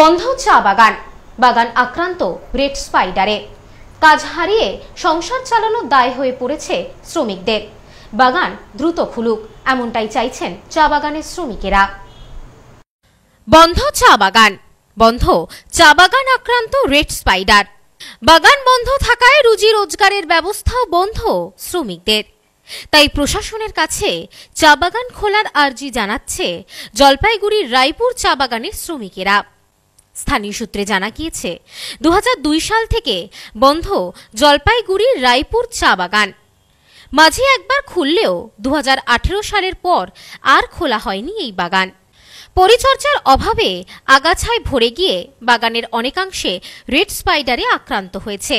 বন্ধ চা বাগান বাগান আক্রান্ত রেড স্পাইডারে কাজ হারিয়ে সংসার চালানোর দায় হয়ে পড়েছে শ্রমিকদের বাগান দ্রুত খুলুক এমনটাই চাইছেন চা বাগানের শ্রমিকেরা বন্ধ চা বাগান বন্ধ চা বাগান আক্রান্ত রেড স্পাইডার বাগান বন্ধ থাকায় রুজি রোজগারের ব্যবস্থাও বন্ধ শ্রমিকদের তাই প্রশাসনের কাছে চা বাগান খোলার আর্জি জানাচ্ছে জলপাইগুড়ির রায়পুর চা বাগানের শ্রমিকেরা স্থানীয় সূত্রে জানা গিয়েছে দু সাল থেকে বন্ধ জলপাইগুড়ির রায়পুর চা বাগান মাঝে একবার খুললেও দু সালের পর আর খোলা হয়নি এই বাগান পরিচর্যার অভাবে আগাছায় ভরে গিয়ে বাগানের অনেকাংশে রেড স্পাইডারে আক্রান্ত হয়েছে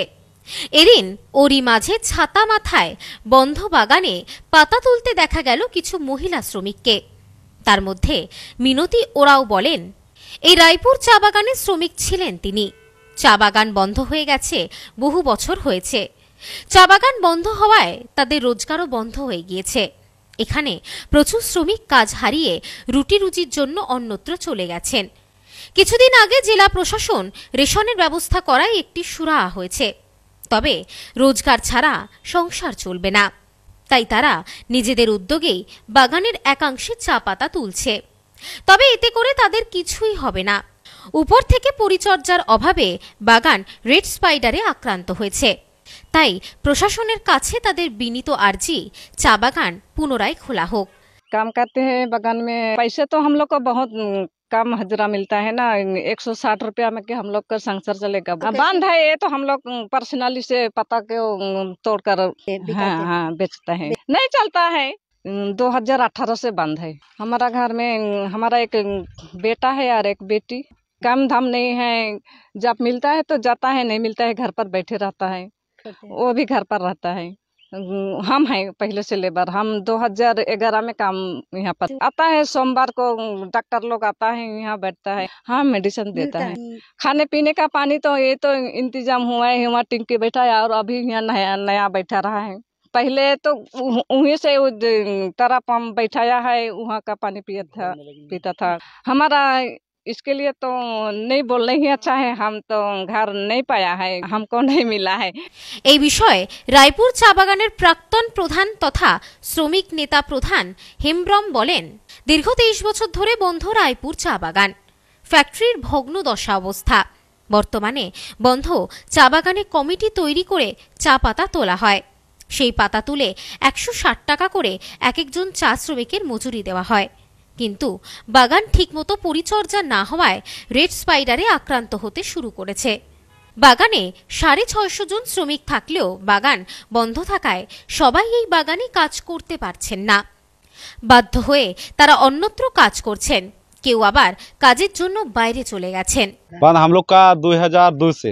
এদিন ওরি মাঝে ছাতা মাথায় বন্ধ বাগানে পাতা তুলতে দেখা গেল কিছু মহিলা শ্রমিককে তার মধ্যে মিনতি ওরাও বলেন এই রায়পুর চা বাগানের শ্রমিক ছিলেন তিনি চা বাগান বন্ধ হয়ে গেছে বহু বছর হয়েছে চা বাগান বন্ধ হওয়ায় তাদের রোজগারও বন্ধ হয়ে গিয়েছে এখানে প্রচুর শ্রমিক কাজ হারিয়ে রুটি রুজির জন্য অন্যত্র চলে গেছেন কিছুদিন আগে জেলা প্রশাসন রেশনের ব্যবস্থা করায় একটি সুরা হয়েছে তবে রোজগার ছাড়া সংসার চলবে না তাই তারা নিজেদের উদ্যোগেই বাগানের একাংশে চা পাতা তুলছে তবে এতে করে তাদের কিছুই হবে না উপর থেকে পরিচর্যার অভাবে বাগান রেড স্পাইডারে আক্রান্ত হয়েছে তাই প্রশাসনের কাছে তাদের বিনীত আর্জি চা বাগান পুনরায় খোলা হোক কাম করতে হ্যাঁ বাগান মে পয়সা তো হম লোক বহু কম হাজরা মিলতা হ্যাঁ না একশো ষাট রুপিয়া মেকে হম লোক সংসার চলে গা বন্ধ হ্যাঁ এ তো হম লোক পার্সোনালি সে পাতা কেউ তোড় কর হ্যাঁ হ্যাঁ বেচতা হ্যাঁ নেই চলতা হ্যাঁ 2018 से बंद है हमारा घर में हमारा एक बेटा है और एक बेटी काम धाम नहीं है जब मिलता है तो जाता है नहीं मिलता है घर पर बैठे रहता है वो भी घर पर रहता है हम हैं पहले से लेबर हम 2011 में काम यहाँ पर तो- आता है सोमवार को डॉक्टर लोग आता है यहाँ बैठता है हाँ मेडिसिन देता है खाने पीने का पानी तो ये तो इंतजाम हुआ है वहाँ टिंकी बैठा है और अभी यहाँ नया नया बैठा रहा है पहले तो वहीं से तारा पम्प बैठाया है वहाँ का पानी पिया था पीता था हमारा इसके लिए तो नहीं बोलने ही अच्छा है हम तो घर नहीं पाया है हमको नहीं मिला है এই বিষয়ে রায়পুর চা বাগানের প্রাক্তন প্রধান তথা শ্রমিক নেতা প্রধান হেমব্রম বলেন দীর্ঘ তেইশ বছর ধরে বন্ধ রায়পুর চা বাগান ফ্যাক্টরির ভগ্নদশা অবস্থা বর্তমানে বন্ধ চা বাগানে কমিটি তৈরি করে চা পাতা তোলা হয় সেই পাতা তুলে একশো ষাট টাকা করে এক একজন চা শ্রমিকের মজুরি দেওয়া হয় কিন্তু বাগান ঠিকমতো পরিচর্যা না হওয়ায় রেড স্পাইডারে আক্রান্ত হতে শুরু করেছে বাগানে সাড়ে ছয়শো জন শ্রমিক থাকলেও বাগান বন্ধ থাকায় সবাই এই বাগানে কাজ করতে পারছেন না বাধ্য হয়ে তারা অন্যত্র কাজ করছেন কেউ আবার কাজের জন্য বাইরে চলে গেছেন বাগান খুলা लोग का 2002 से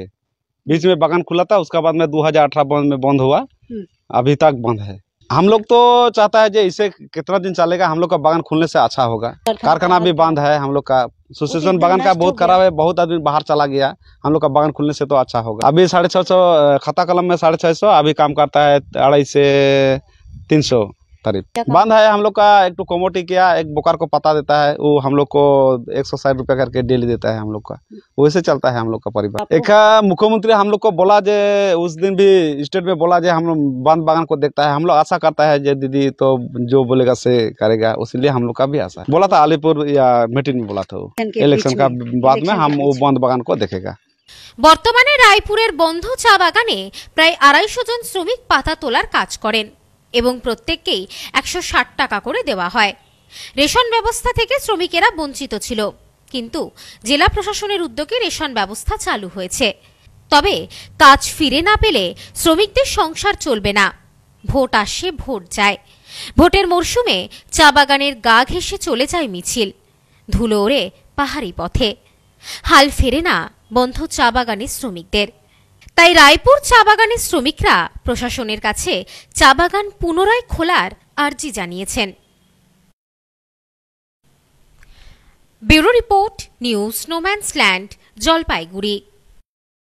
बीच में अभी तक बंद है हम लोग तो चाहता है जो इसे कितना दिन चलेगा हम लोग का बगान खुलने से अच्छा होगा कारखाना भी बंद है हम लोग का सुशेषन बगान का बहुत खराब है बहुत आदमी बाहर चला गया हम लोग का बगान खुलने से तो अच्छा होगा अभी साढ़े छः सौ खाता कलम में साढ़े छः सौ अभी काम करता है अढ़ाई से तीन सौ तारीफ बांध है हम लोग का एक टू कोमोटी किया एक बोकार को पता देता है वो हम लोग को एक सौ साठ रुपया करके डेली देता है हम लोग का वैसे चलता है हम लोग का परिवार एक मुख्यमंत्री हम लोग को बोला जे उस दिन भी स्टेट में बोला जे हम लोग बांध बागान को देखता है हम लोग आशा करता है जे दीदी तो जो बोलेगा से करेगा उसीलिए हम लोग का भी आशा है बोला था अलीपुर या मीटिंग में बोला था इलेक्शन का बाद में हम वो बांध बागान को देखेगा বর্তমানে রায়পুরের বন্ধ চা বাগানে প্রায় আড়াইশো জন শ্রমিক পাতা তোলার কাজ করেন এবং প্রত্যেককেই একশো ষাট টাকা করে দেওয়া হয় রেশন ব্যবস্থা থেকে শ্রমিকেরা বঞ্চিত ছিল কিন্তু জেলা প্রশাসনের উদ্যোগে রেশন ব্যবস্থা চালু হয়েছে তবে কাজ ফিরে না পেলে শ্রমিকদের সংসার চলবে না ভোট আসে ভোট যায় ভোটের মরশুমে চা বাগানের গা ঘেঁষে চলে যায় মিছিল ধুলো ওড়ে পাহাড়ি পথে হাল ফেরে না বন্ধ চা বাগানের শ্রমিকদের তাই রায়পুর চা বাগানের শ্রমিকরা প্রশাসনের কাছে চা বাগান পুনরায় খোলার আর্জি জানিয়েছেন bureau report news Snowman's land Jalpaiguri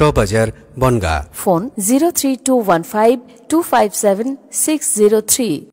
টবাজার বনগা phone zero three two one five two five seven six zero three